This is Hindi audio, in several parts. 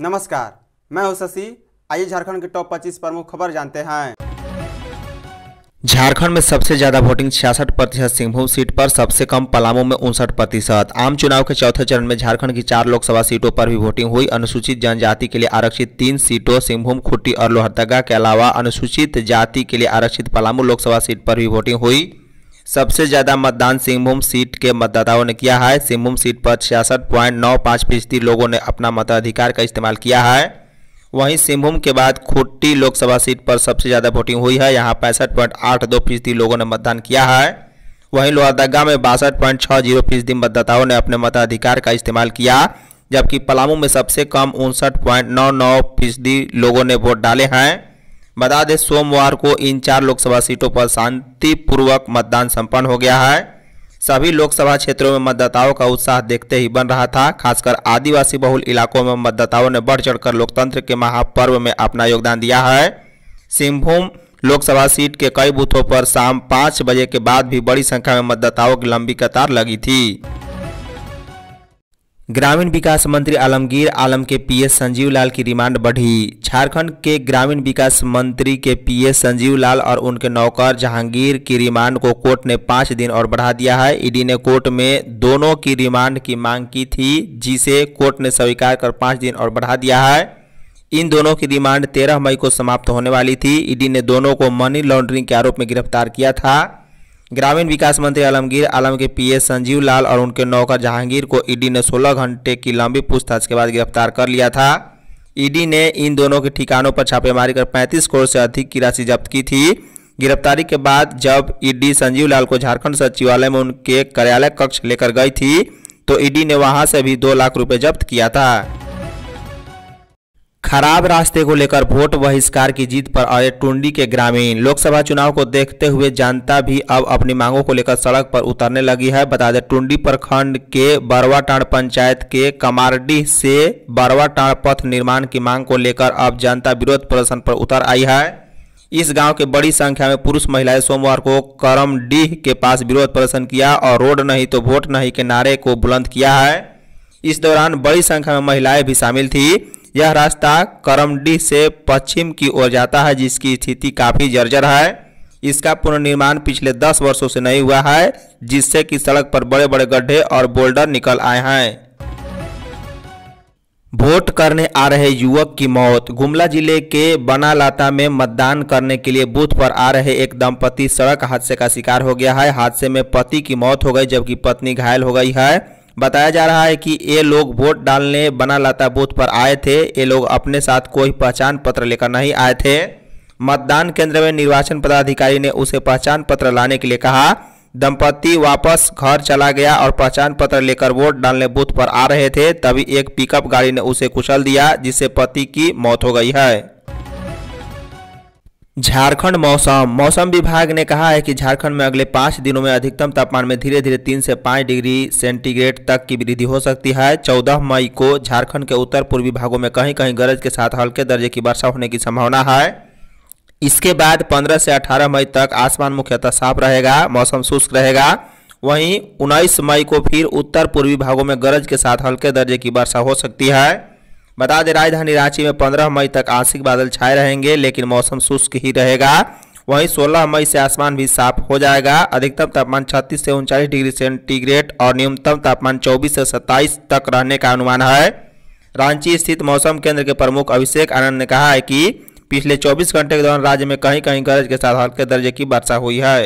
नमस्कार मैं हूं शशि आइए झारखंड के टॉप 25 प्रमुख खबर जानते हैं झारखंड में सबसे ज्यादा वोटिंग छियासठ प्रतिशत सिंहभूम सीट पर सबसे कम पलामू में उनसठ प्रतिशत आम चुनाव के चौथे चरण में झारखंड की चार लोकसभा सीटों पर भी वोटिंग हुई अनुसूचित जनजाति के लिए आरक्षित तीन सीटों सिंहभूम खुट्टी और लोहरदगा के अलावा अनुसूचित जाति के लिए आरक्षित पलामू लोकसभा सीट पर भी वोटिंग हुई सबसे ज़्यादा मतदान सिंहभूम सीट के मतदाताओं ने किया है सिंहभूम सीट पर छियासठ पॉइंट नौ पाँच फीसदी लोगों ने अपना मताधिकार का इस्तेमाल किया है वहीं सिंहभूम के बाद खुट्टी लोकसभा सीट पर सबसे ज़्यादा वोटिंग हुई है यहाँ पैंसठ पॉइंट आठ दो फीसदी लोगों ने मतदान किया है वहीं लोहरदगा में बासठ पॉइंट छः जीरो फीसदी मतदाताओं ने अपने मताधिकार का इस्तेमाल किया जबकि पलामू में सबसे कम उनसठ पॉइंट नौ नौ फीसदी लोगों ने वोट डाले हैं बता दें सोमवार को इन चार लोकसभा सीटों पर शांतिपूर्वक मतदान संपन्न हो गया है सभी लोकसभा क्षेत्रों में मतदाताओं का उत्साह देखते ही बन रहा था खासकर आदिवासी बहुल इलाकों में मतदाताओं ने बढ़ चढ़कर लोकतंत्र के महापर्व में अपना योगदान दिया है सिंहभूम लोकसभा सीट के कई बूथों पर शाम पाँच बजे के बाद भी बड़ी संख्या में मतदाताओं की लंबी कतार लगी थी ग्रामीण विकास मंत्री आलमगीर आलम के पीएस संजीव लाल की रिमांड बढ़ी झारखंड के ग्रामीण विकास मंत्री के पीएस संजीव लाल और उनके नौकर जहांगीर की रिमांड को कोर्ट ने पाँच दिन और बढ़ा दिया है ईडी ने कोर्ट में दोनों की रिमांड की मांग की थी जिसे कोर्ट ने स्वीकार कर पाँच दिन और बढ़ा दिया है इन दोनों की रिमांड तेरह मई को समाप्त होने वाली थी ईडी ने दोनों को मनी लॉन्ड्रिंग के आरोप में गिरफ्तार किया था ग्रामीण विकास मंत्री आलमगीर आलम के पीए संजीव लाल और उनके नौकर जहांगीर को ईडी ने 16 घंटे की लंबी पूछताछ के बाद गिरफ्तार कर लिया था ईडी ने इन दोनों के ठिकानों पर छापेमारी कर 35 करोड़ से अधिक की राशि जब्त की थी गिरफ्तारी के बाद जब ईडी संजीव लाल को झारखंड सचिवालय में उनके कार्यालय कक्ष लेकर गई थी तो ईडी ने वहां से भी दो लाख रुपए जब्त किया था खराब रास्ते को लेकर वोट बहिष्कार की जीत पर आए टुंडी के ग्रामीण लोकसभा चुनाव को देखते हुए जनता भी अब अपनी मांगों को लेकर सड़क पर उतरने लगी है बता दें टुंडी प्रखंड के बरवाटाण पंचायत के कमारडीह से बरवाटाण पथ निर्माण की मांग को लेकर अब जनता विरोध प्रदर्शन पर उतर आई है इस गांव के बड़ी संख्या में पुरुष महिलाएं सोमवार को करमडीह के पास विरोध प्रदर्शन किया और रोड नहीं तो वोट नहीं के नारे को बुलंद किया है इस दौरान बड़ी संख्या में महिलाएं भी शामिल थी यह रास्ता करमडी से पश्चिम की ओर जाता है जिसकी स्थिति काफ़ी जर्जर है इसका पुनर्निर्माण पिछले दस वर्षों से नहीं हुआ है जिससे कि सड़क पर बड़े बड़े गड्ढे और बोल्डर निकल आए हैं वोट करने आ रहे युवक की मौत गुमला जिले के बनालाता में मतदान करने के लिए बूथ पर आ रहे एक दंपति सड़क हादसे का शिकार हो गया है हादसे में पति की मौत हो गई जबकि पत्नी घायल हो गई है बताया जा रहा है कि ये लोग वोट डालने बना लाता बूथ पर आए थे ये लोग अपने साथ कोई पहचान पत्र लेकर नहीं आए थे मतदान केंद्र में निर्वाचन पदाधिकारी ने उसे पहचान पत्र लाने के लिए कहा दंपति वापस घर चला गया और पहचान पत्र लेकर वोट डालने बूथ पर आ रहे थे तभी एक पिकअप गाड़ी ने उसे कुचल दिया जिससे पति की मौत हो गई है झारखंड मौसम मौसम विभाग ने कहा है कि झारखंड में अगले पाँच दिनों में अधिकतम तापमान में धीरे धीरे तीन से पाँच डिग्री सेंटीग्रेड तक की वृद्धि हो सकती है चौदह मई को झारखंड के उत्तर पूर्वी भागों में कहीं कहीं गरज के साथ हल्के दर्जे की वर्षा होने की संभावना है इसके बाद पंद्रह से अठारह मई तक आसमान मुख्यतः साफ रहेगा मौसम शुष्क रहेगा वहीं उन्नीस मई को फिर उत्तर पूर्वी भागों में गरज के साथ हल्के दर्जे की वर्षा हो सकती है बता दें राजधानी रांची में 15 मई तक आंशिक बादल छाए रहेंगे लेकिन मौसम शुष्क ही रहेगा वहीं 16 मई से आसमान भी साफ हो जाएगा अधिकतम तापमान 36 से उनचालीस डिग्री सेंटीग्रेड और न्यूनतम तापमान 24 से 27 तक रहने का अनुमान है रांची स्थित मौसम केंद्र के प्रमुख अभिषेक आनंद ने कहा है कि पिछले 24 घंटे के दौरान राज्य में कहीं कहीं गरज के साथ हल्के दर्जे की वर्षा हुई है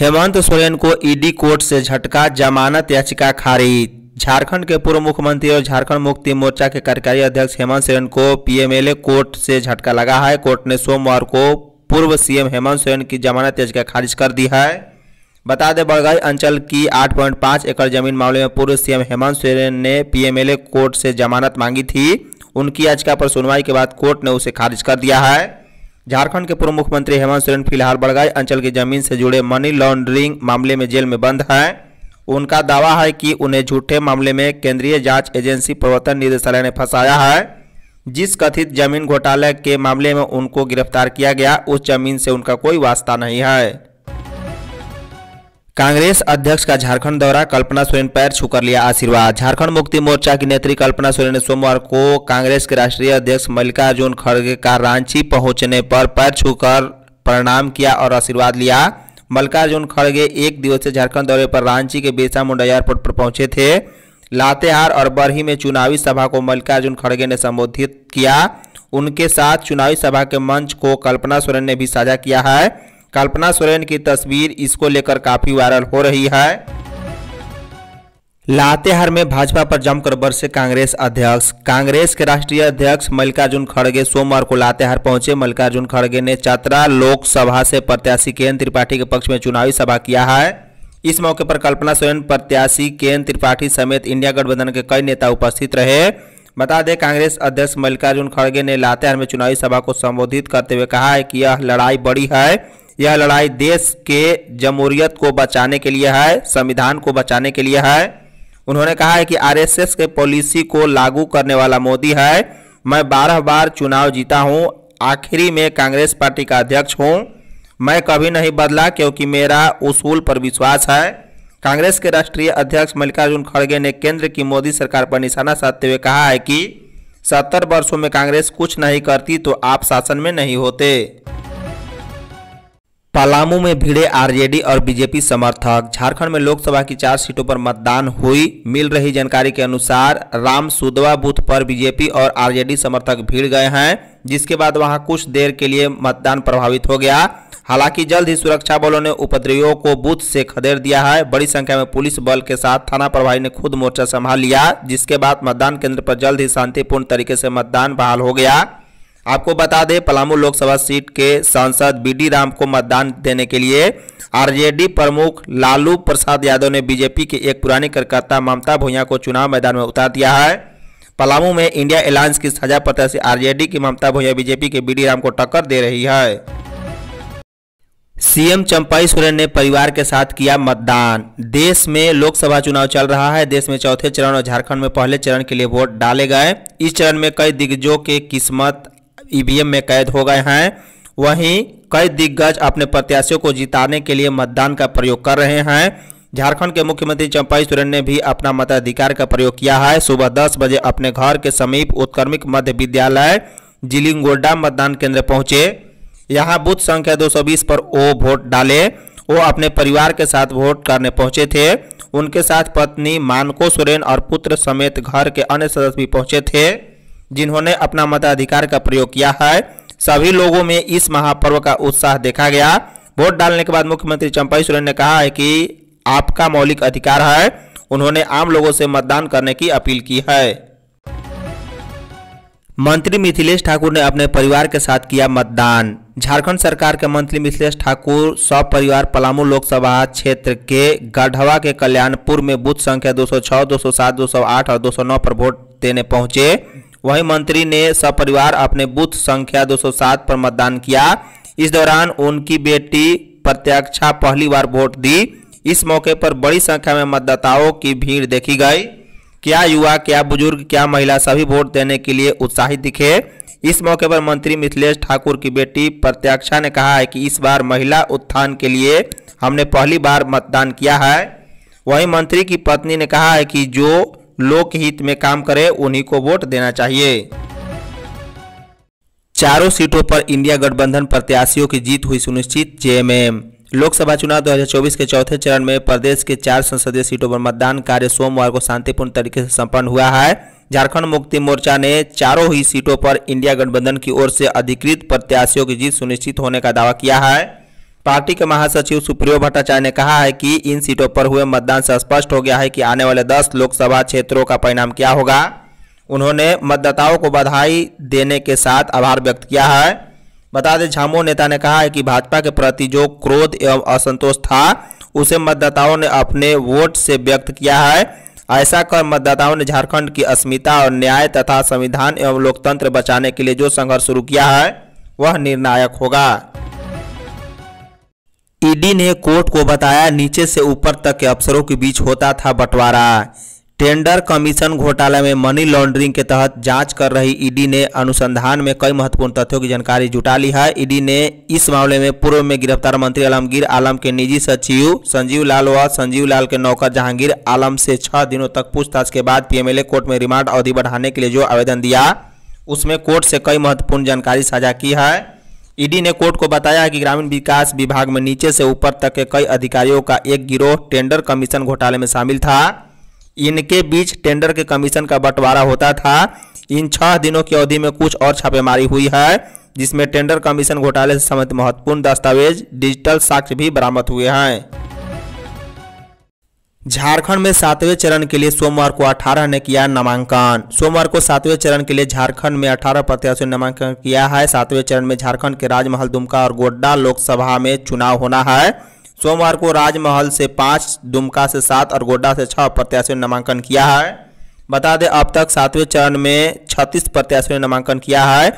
हेमंत सोरेन को ईडी कोर्ट से झटका जमानत याचिका खारिज झारखंड के पूर्व मुख्यमंत्री और झारखंड मुक्ति मोर्चा के कार्यकारी अध्यक्ष हेमंत सोरेन को पीएमएलए कोर्ट से झटका लगा है कोर्ट ने सोमवार को पूर्व सीएम हेमंत सोरेन की जमानत याचिका खारिज कर दी है बता दें बड़गाई अंचल की 8.5 एकड़ जमीन मामले में पूर्व सीएम हेमंत सोरेन ने पीएमएलए कोर्ट से जमानत मांगी थी उनकी याचिका पर सुनवाई के बाद कोर्ट ने उसे खारिज कर दिया है झारखंड के पूर्व मुख्यमंत्री हेमंत सोरेन फिलहाल बड़गाई अंचल की जमीन से जुड़े मनी लॉन्ड्रिंग मामले में जेल में बंद हैं उनका दावा है कि उन्हें झूठे मामले में केंद्रीय जांच एजेंसी प्रवर्तन निदेशालय ने फंसाया है जिस कथित जमीन घोटाले के मामले में उनको गिरफ्तार किया गया उस जमीन से उनका कोई वास्ता नहीं है कांग्रेस अध्यक्ष का झारखंड दौरा कल्पना सोरेन पैर छूकर लिया आशीर्वाद झारखंड मुक्ति मोर्चा की नेत्री कल्पना सोरेन ने सोमवार को कांग्रेस के राष्ट्रीय अध्यक्ष मल्लिकार्जुन खड़गे का रांची पहुंचने पर पैर छूकर प्रणाम किया और आशीर्वाद लिया मल्लिकार्जुन खड़गे एक दिवसीय झारखंड दौरे पर रांची के बिरसा मुंडा एयरपोर्ट पर पहुंचे थे लातेहार और बरही में चुनावी सभा को मल्लिकार्जुन खड़गे ने संबोधित किया उनके साथ चुनावी सभा के मंच को कल्पना सोरेन ने भी साझा किया है कल्पना सोरेन की तस्वीर इसको लेकर काफ़ी वायरल हो रही है लातेहार में भाजपा पर जमकर बरसे कांग्रेस अध्यक्ष कांग्रेस के राष्ट्रीय अध्यक्ष मल्लिकार्जुन खड़गे सोमवार को लातेहार पहुंचे मल्लिकार्जुन खड़गे ने चतरा लोकसभा से प्रत्याशी के एन त्रिपाठी के पक्ष में चुनावी सभा किया है इस मौके पर कल्पना सोरेन प्रत्याशी के एन त्रिपाठी समेत इंडिया गठबंधन के कई नेता उपस्थित रहे बता दें कांग्रेस अध्यक्ष मल्लिकार्जुन खड़गे ने लातेहार में चुनावी सभा को संबोधित करते हुए कहा है कि यह लड़ाई बड़ी है यह लड़ाई देश के जमहूरियत को बचाने के लिए है संविधान को बचाने के लिए है उन्होंने कहा है कि आरएसएस के पॉलिसी को लागू करने वाला मोदी है मैं बारह बार चुनाव जीता हूं आखिरी में कांग्रेस पार्टी का अध्यक्ष हूं मैं कभी नहीं बदला क्योंकि मेरा उसूल पर विश्वास है कांग्रेस के राष्ट्रीय अध्यक्ष मल्लिकार्जुन खड़गे ने केंद्र की मोदी सरकार पर निशाना साधते हुए कहा है कि सत्तर वर्षों में कांग्रेस कुछ नहीं करती तो आप शासन में नहीं होते पलामू में भिड़े आरजेडी और बीजेपी समर्थक झारखंड में लोकसभा की चार सीटों पर मतदान हुई मिल रही जानकारी के अनुसार राम सुदवा बूथ पर बीजेपी और आरजेडी समर्थक भीड़ गए हैं जिसके बाद वहां कुछ देर के लिए मतदान प्रभावित हो गया हालांकि जल्द ही सुरक्षा बलों ने उपद्रवियों को बूथ से खदेड़ दिया है बड़ी संख्या में पुलिस बल के साथ थाना प्रभारी ने खुद मोर्चा संभाल लिया जिसके बाद मतदान केंद्र पर जल्द ही शांतिपूर्ण तरीके से मतदान बहाल हो गया आपको बता दें पलामू लोकसभा सीट के सांसद बी राम को मतदान देने के लिए आरजेडी प्रमुख लालू प्रसाद यादव ने बीजेपी के एक पुरानी कार्यकर्ता ममता भूया को चुनाव मैदान में उतार दिया है पलामू में इंडिया अलायंस की सजा पत्र से आरजेडी की ममता भूया बीजेपी के बी राम को टक्कर दे रही है सीएम चंपाई सोरेन ने परिवार के साथ किया मतदान देश में लोकसभा चुनाव चल रहा है देश में चौथे चरण और झारखंड में पहले चरण के लिए वोट डाले गए इस चरण में कई दिग्गजों के किस्मत ईवीएम में कैद हो गए हैं वहीं कई दिग्गज अपने प्रत्याशियों को जिताने के लिए मतदान का प्रयोग कर रहे हैं झारखंड के मुख्यमंत्री चंपाई सोरेन ने भी अपना मताधिकार का प्रयोग किया है सुबह दस बजे अपने घर के समीप उत्क्रमिक मध्य विद्यालय जिलिंगोडा मतदान केंद्र पहुंचे यहां बूथ संख्या 220 पर वो वोट डाले वो अपने परिवार के साथ वोट करने पहुंचे थे उनके साथ पत्नी मानको सोरेन और पुत्र समेत घर के अन्य सदस्य भी पहुंचे थे जिन्होंने अपना मताधिकार का प्रयोग किया है सभी लोगों में इस महापर्व का उत्साह देखा गया वोट डालने के बाद मुख्यमंत्री चंपाई सोरेन ने कहा है कि आपका मौलिक अधिकार है उन्होंने आम लोगों से मतदान करने की अपील की है मंत्री मिथिलेश ठाकुर ने अपने परिवार के साथ किया मतदान झारखंड सरकार के मंत्री मिथिलेश ठाकुर सब परिवार पलामू लोकसभा क्षेत्र के गढ़वा के कल्याणपुर में बूथ संख्या 206, 207, 208 और 209 पर वोट देने पहुंचे वहीं मंत्री ने सपरिवार अपने बूथ संख्या 207 पर मतदान किया इस दौरान उनकी बेटी प्रत्याक्षा पहली बार वोट दी इस मौके पर बड़ी संख्या में मतदाताओं की भीड़ देखी गई क्या युवा क्या बुजुर्ग क्या महिला सभी वोट देने के लिए उत्साहित दिखे इस मौके पर मंत्री मिथिलेश ठाकुर की बेटी प्रत्याक्षा ने कहा है कि इस बार महिला उत्थान के लिए हमने पहली बार मतदान किया है वहीं मंत्री की पत्नी ने कहा है कि जो लोकहित में काम करे उन्हीं को वोट देना चाहिए चारों सीटों पर इंडिया गठबंधन प्रत्याशियों की जीत हुई सुनिश्चित जेएमएम लोकसभा चुनाव 2024 के चौथे चरण में प्रदेश के चार संसदीय सीटों पर मतदान कार्य सोमवार को शांतिपूर्ण तरीके से संपन्न हुआ है झारखंड मुक्ति मोर्चा ने चारों ही सीटों पर इंडिया गठबंधन की ओर से अधिकृत प्रत्याशियों की जीत सुनिश्चित होने का दावा किया है पार्टी के महासचिव सुप्रियो भट्टाचार्य ने कहा है कि इन सीटों पर हुए मतदान से स्पष्ट हो गया है कि आने वाले दस लोकसभा क्षेत्रों का परिणाम क्या होगा उन्होंने मतदाताओं को बधाई देने के साथ आभार व्यक्त किया है बता दें झामो नेता ने कहा है कि भाजपा के प्रति जो क्रोध एवं असंतोष था उसे मतदाताओं ने अपने वोट से व्यक्त किया है ऐसा कर मतदाताओं ने झारखंड की अस्मिता और न्याय तथा संविधान एवं लोकतंत्र बचाने के लिए जो संघर्ष शुरू किया है वह निर्णायक होगा ईडी ने कोर्ट को बताया नीचे से ऊपर तक के अफसरों के बीच होता था बंटवारा टेंडर कमीशन घोटाले में मनी लॉन्ड्रिंग के तहत जांच कर रही ईडी ने अनुसंधान में कई महत्वपूर्ण तथ्यों की जानकारी जुटा ली है ईडी ने इस मामले में पूर्व में गिरफ्तार मंत्री आलमगीर आलम के निजी सचिव संजीव लाल व संजीव लाल के नौकर जहांगीर आलम से छह दिनों तक पूछताछ के बाद पीएमएलए कोर्ट में रिमांड अवधि बढ़ाने के लिए जो आवेदन दिया उसमें कोर्ट से कई महत्वपूर्ण जानकारी साझा की है ईडी ने कोर्ट को बताया कि ग्रामीण विकास विभाग में नीचे से ऊपर तक के कई अधिकारियों का एक गिरोह टेंडर कमीशन घोटाले में शामिल था इनके बीच टेंडर के कमीशन का बंटवारा होता था इन छह दिनों की अवधि में कुछ और छापेमारी हुई है जिसमें टेंडर कमीशन घोटाले से संबंधित महत्वपूर्ण दस्तावेज डिजिटल साक्ष्य भी बरामद हुए हैं झारखंड में सातवें चरण के लिए सोमवार को 18 ने किया नामांकन सोमवार को सातवें चरण के लिए झारखंड में 18 प्रत्याशियों ने नामांकन किया है सातवें चरण में झारखंड के राजमहल दुमका और गोड्डा लोकसभा में चुनाव होना है सोमवार को राजमहल से पाँच दुमका से सात और गोड्डा से छः प्रत्याशियों ने नामांकन किया है बता दें अब तक सातवें चरण में छत्तीस प्रत्याशियों ने नामांकन किया है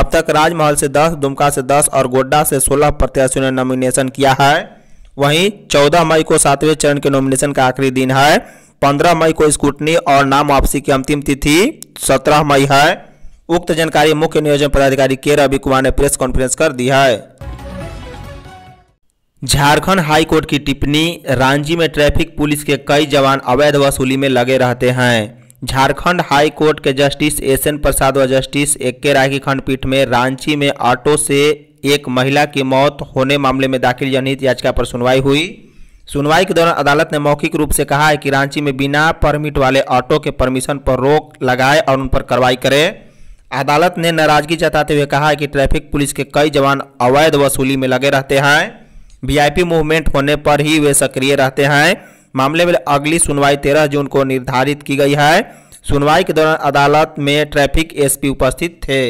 अब तक राजमहल से दस दुमका से दस और गोड्डा से सोलह प्रत्याशियों ने नॉमिनेशन किया है वहीं 14 मई को सातवें चरण के नॉमिनेशन का आखिरी दिन है 15 मई को स्कूटनी और नाम वापसी की अंतिम तिथि 17 मई है उक्त जानकारी मुख्य नियोजन पदाधिकारी के रवि कुमार ने प्रेस कॉन्फ्रेंस कर दी है झारखंड हाईकोर्ट की टिप्पणी रांची में ट्रैफिक पुलिस के कई जवान अवैध वसूली में लगे रहते हैं झारखंड हाई कोर्ट के जस्टिस एस एन प्रसाद व जस्टिस एके के राय की खंडपीठ में रांची में ऑटो से एक महिला की मौत होने मामले में दाखिल जनहित याचिका पर सुनवाई हुई सुनवाई के दौरान अदालत ने मौखिक रूप से कहा है कि रांची में बिना परमिट वाले ऑटो के परमिशन पर रोक लगाए और उन पर कार्रवाई करे अदालत ने नाराजगी जताते हुए कहा है कि ट्रैफिक पुलिस के कई जवान अवैध वसूली में लगे रहते हैं वीआईपी मूवमेंट होने पर ही वे सक्रिय रहते हैं मामले में अगली सुनवाई तेरह जून को निर्धारित की गई है सुनवाई के दौरान अदालत में ट्रैफिक एसपी उपस्थित थे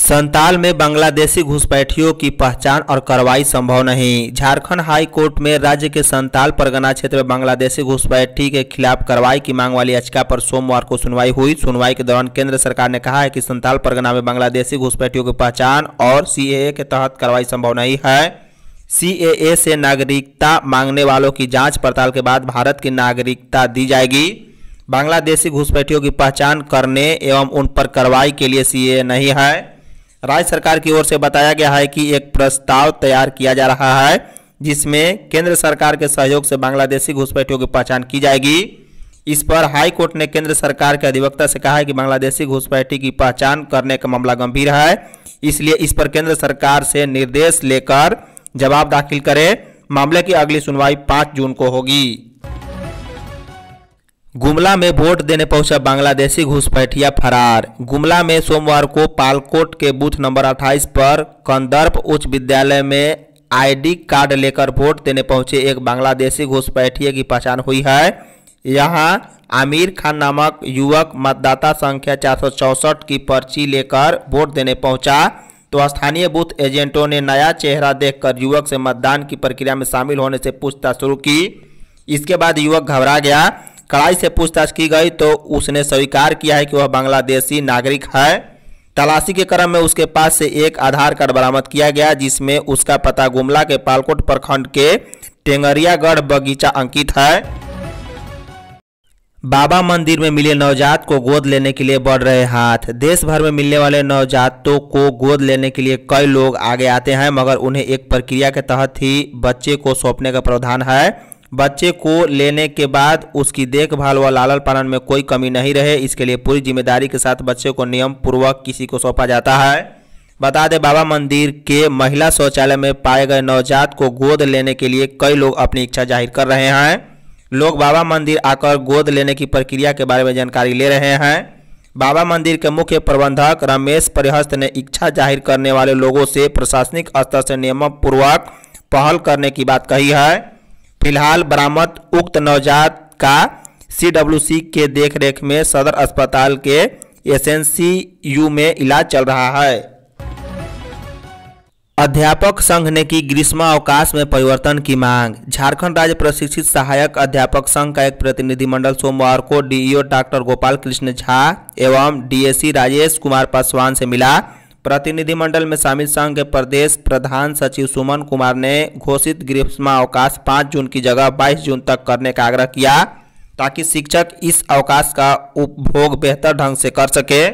संताल में बांग्लादेशी घुसपैठियों की पहचान और कार्रवाई संभव नहीं झारखंड हाई कोर्ट में राज्य के संताल परगना क्षेत्र में बांग्लादेशी घुसपैठी के खिलाफ कार्रवाई की मांग वाली याचिका पर सोमवार को सुनवाई हुई सुनवाई के दौरान केंद्र सरकार ने कहा है कि संताल परगना में बांग्लादेशी घुसपैठियों की पहचान और सी के तहत कार्रवाई संभव नहीं है सी से नागरिकता मांगने वालों की जाँच पड़ताल के बाद भारत की नागरिकता दी जाएगी बांग्लादेशी घुसपैठियों की पहचान करने एवं उन पर कार्रवाई के लिए सी नहीं है राज्य सरकार की ओर से बताया गया है कि एक प्रस्ताव तैयार किया जा रहा है जिसमें केंद्र सरकार के सहयोग से बांग्लादेशी घुसपैठियों की पहचान की जाएगी इस पर हाई कोर्ट ने केंद्र सरकार के अधिवक्ता से कहा है कि बांग्लादेशी घुसपैठी की पहचान करने का मामला गंभीर है इसलिए इस पर केंद्र सरकार से निर्देश लेकर जवाब दाखिल करें मामले की अगली सुनवाई पाँच जून को होगी गुमला में वोट देने पहुंचा बांग्लादेशी घुसपैठिया फरार गुमला में सोमवार को पालकोट के बूथ नंबर 28 पर कंदर्प उच्च विद्यालय में आईडी कार्ड लेकर वोट देने पहुंचे एक बांग्लादेशी घुसपैठिया की पहचान हुई है यहां आमिर खान नामक युवक मतदाता संख्या चार की पर्ची लेकर वोट देने पहुंचा तो स्थानीय बूथ एजेंटों ने नया चेहरा देखकर युवक से मतदान की प्रक्रिया में शामिल होने से पूछताछ शुरू की इसके बाद युवक घबरा गया कड़ाई से पूछताछ की गई तो उसने स्वीकार किया है कि वह बांग्लादेशी नागरिक है तलाशी के क्रम में उसके पास से एक आधार कार्ड बरामद किया गया जिसमें उसका पता गुमला के पालकोट प्रखंड के टेंगरियागढ़ बगीचा अंकित है बाबा मंदिर में मिले नवजात को गोद लेने के लिए बढ़ रहे हाथ देश भर में मिलने वाले नवजातों को गोद लेने के लिए कई लोग आगे आते हैं मगर उन्हें एक प्रक्रिया के तहत ही बच्चे को सौंपने का प्रावधान है बच्चे को लेने के बाद उसकी देखभाल व लालन पालन में कोई कमी नहीं रहे इसके लिए पूरी जिम्मेदारी के साथ बच्चे को नियम पूर्वक किसी को सौंपा जाता है बता दें बाबा मंदिर के महिला शौचालय में पाए गए नवजात को गोद लेने के लिए कई लोग अपनी इच्छा जाहिर कर रहे हैं लोग बाबा मंदिर आकर गोद लेने की प्रक्रिया के बारे में जानकारी ले रहे हैं बाबा मंदिर के मुख्य प्रबंधक रमेश परिहस्त ने इच्छा जाहिर करने वाले लोगों से प्रशासनिक स्तर से नियम पूर्वक पहल करने की बात कही है फिलहाल बरामद उक्त नवजात का सीडब्ल्यूसी के देखरेख में सदर अस्पताल के एसएनसीयू में इलाज चल रहा है अध्यापक संघ ने की ग्रीष्म अवकाश में परिवर्तन की मांग झारखंड राज्य प्रशिक्षित सहायक अध्यापक संघ का एक प्रतिनिधिमंडल सोमवार को डीईओ डॉक्टर गोपाल कृष्ण झा एवं डीएससी राजेश कुमार पासवान से मिला प्रतिनिधिमंडल में शामिल संघ के प्रदेश प्रधान सचिव सुमन कुमार ने घोषित ग्रीष्मावकाश पाँच जून की जगह बाईस जून तक करने का आग्रह किया ताकि शिक्षक इस अवकाश का उपभोग बेहतर ढंग से कर सके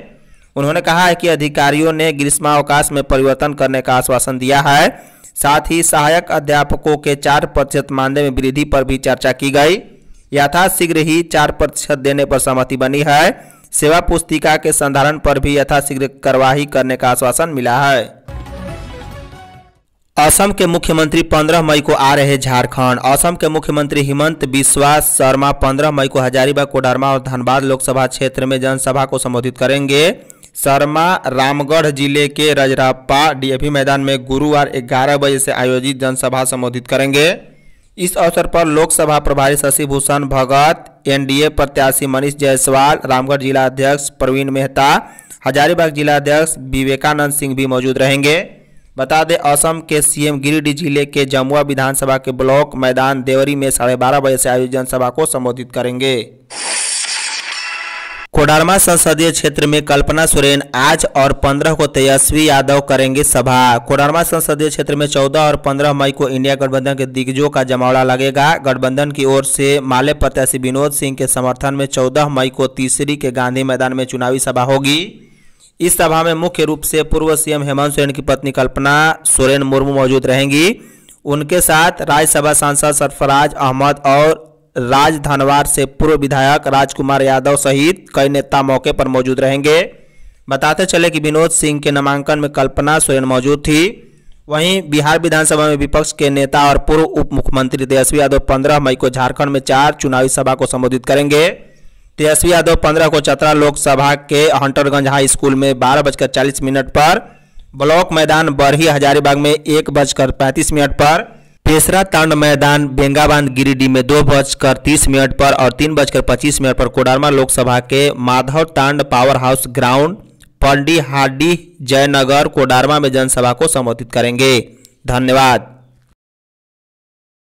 उन्होंने कहा है कि अधिकारियों ने ग्रीष्मावकाश में परिवर्तन करने का आश्वासन दिया है साथ ही सहायक अध्यापकों के चार प्रतिशत मानदेय में वृद्धि पर भी चर्चा की गई यथाशीघ्र ही चार प्रतिशत देने पर सहमति बनी है सेवा पुस्तिका के संधारण पर भी यथाशीघ्र कार्यवाही करने का आश्वासन मिला है असम के मुख्यमंत्री 15 मई को आ रहे झारखंड असम के मुख्यमंत्री हेमंत बिस्वा शर्मा 15 मई को हजारीबाग कोडरमा और धनबाद लोकसभा क्षेत्र में जनसभा को संबोधित करेंगे शर्मा रामगढ़ जिले के रजराप्पा डीएफी मैदान में गुरुवार 11 बजे से आयोजित जनसभा संबोधित करेंगे इस अवसर पर लोकसभा प्रभारी शशि भूषण भगत एनडीए प्रत्याशी मनीष जायसवाल रामगढ़ जिला अध्यक्ष प्रवीण मेहता हजारीबाग जिला अध्यक्ष विवेकानंद सिंह भी मौजूद रहेंगे बता दें असम के सीएम गिरिडीह जिले के जमुआ विधानसभा के ब्लॉक मैदान देवरी में साढ़े बारह बजे से आयोजन सभा को संबोधित करेंगे कोडरमा संसदीय क्षेत्र में कल्पना सोरेन आज और 15 को तेजस्वी यादव करेंगे सभा कोडरमा संसदीय क्षेत्र में 14 और 15 मई को इंडिया गठबंधन के दिग्गजों का जमावड़ा लगेगा गठबंधन की ओर से माले प्रत्याशी विनोद सिंह के समर्थन में 14 मई को तीसरी के गांधी मैदान में चुनावी सभा होगी इस सभा में मुख्य रूप से पूर्व सीएम हेमंत सोरेन की पत्नी कल्पना सोरेन मुर्मू मौजूद रहेंगी उनके साथ राज्यसभा सांसद सरफराज अहमद और राजधनवार से पूर्व विधायक राजकुमार यादव सहित कई नेता मौके पर मौजूद रहेंगे बताते चले कि विनोद सिंह के नामांकन में कल्पना सोरेन मौजूद थी वहीं बिहार विधानसभा में विपक्ष के नेता और पूर्व उप मुख्यमंत्री तेजस्वी यादव पंद्रह मई को झारखंड में चार चुनावी सभा को संबोधित करेंगे तेजस्वी यादव पंद्रह को चतरा लोकसभा के हंटरगंज हाई स्कूल में बारह बजकर चालीस मिनट पर ब्लॉक मैदान बरही हजारीबाग में एक बजकर पैंतीस मिनट पर पेशरा तांड मैदान बेंगाबांध गिरिडीह में दो बजकर तीस मिनट पर और तीन बजकर पच्चीस मिनट पर कोडरमा लोकसभा के Madhav Tand power house ground पंडी हाडी जयनगर कोडारमा में जनसभा को संबोधित करेंगे धन्यवाद